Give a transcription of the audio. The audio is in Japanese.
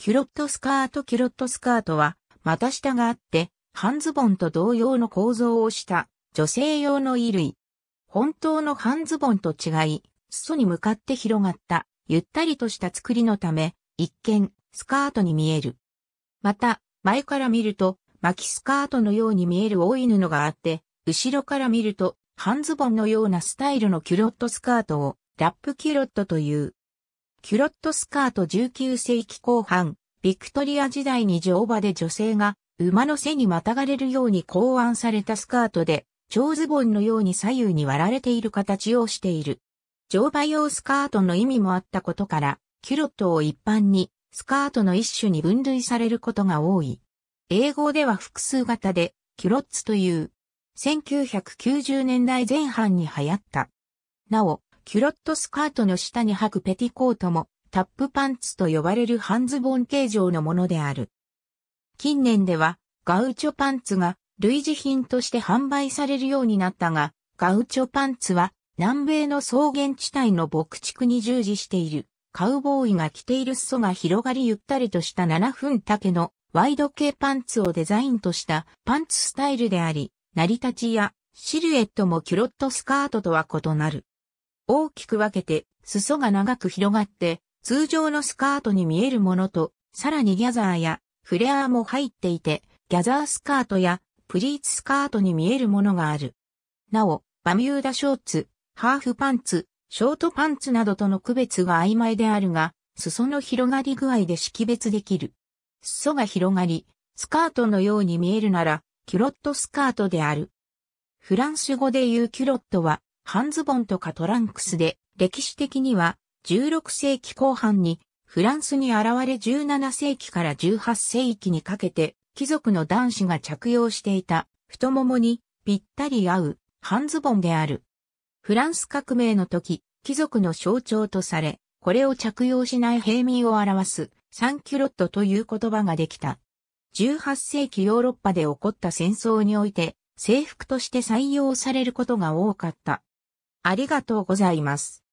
キュロットスカートキュロットスカートは、股下があって、半ズボンと同様の構造をした女性用の衣類。本当の半ズボンと違い、裾に向かって広がったゆったりとした作りのため、一見スカートに見える。また、前から見ると巻きスカートのように見える多い布があって、後ろから見ると半ズボンのようなスタイルのキュロットスカートをラップキュロットという。キュロットスカート19世紀後半、ビクトリア時代に乗馬で女性が馬の背にまたがれるように考案されたスカートで、蝶ズボンのように左右に割られている形をしている。乗馬用スカートの意味もあったことから、キュロットを一般にスカートの一種に分類されることが多い。英語では複数型で、キュロッツという、1990年代前半に流行った。なお、キュロットスカートの下に履くペティコートも、タップパンツと呼ばれる半ズボン形状のものである。近年では、ガウチョパンツが類似品として販売されるようになったが、ガウチョパンツは南米の草原地帯の牧畜に従事している。カウボーイが着ている裾が広がりゆったりとした7分丈のワイド系パンツをデザインとしたパンツスタイルであり、成り立ちやシルエットもキュロットスカートとは異なる。大きく分けて、裾が長く広がって、通常のスカートに見えるものと、さらにギャザーやフレアーも入っていて、ギャザースカートやプリーツスカートに見えるものがある。なお、バミューダショーツ、ハーフパンツ、ショートパンツなどとの区別が曖昧であるが、裾の広がり具合で識別できる。裾が広がり、スカートのように見えるなら、キュロットスカートである。フランス語で言うキュロットは、半ズボンとかトランクスで、歴史的には16世紀後半にフランスに現れ17世紀から18世紀にかけて貴族の男子が着用していた太ももにぴったり合う半ズボンである。フランス革命の時、貴族の象徴とされ、これを着用しない平民を表すサンキュロットという言葉ができた。18世紀ヨーロッパで起こった戦争において制服として採用されることが多かった。ありがとうございます。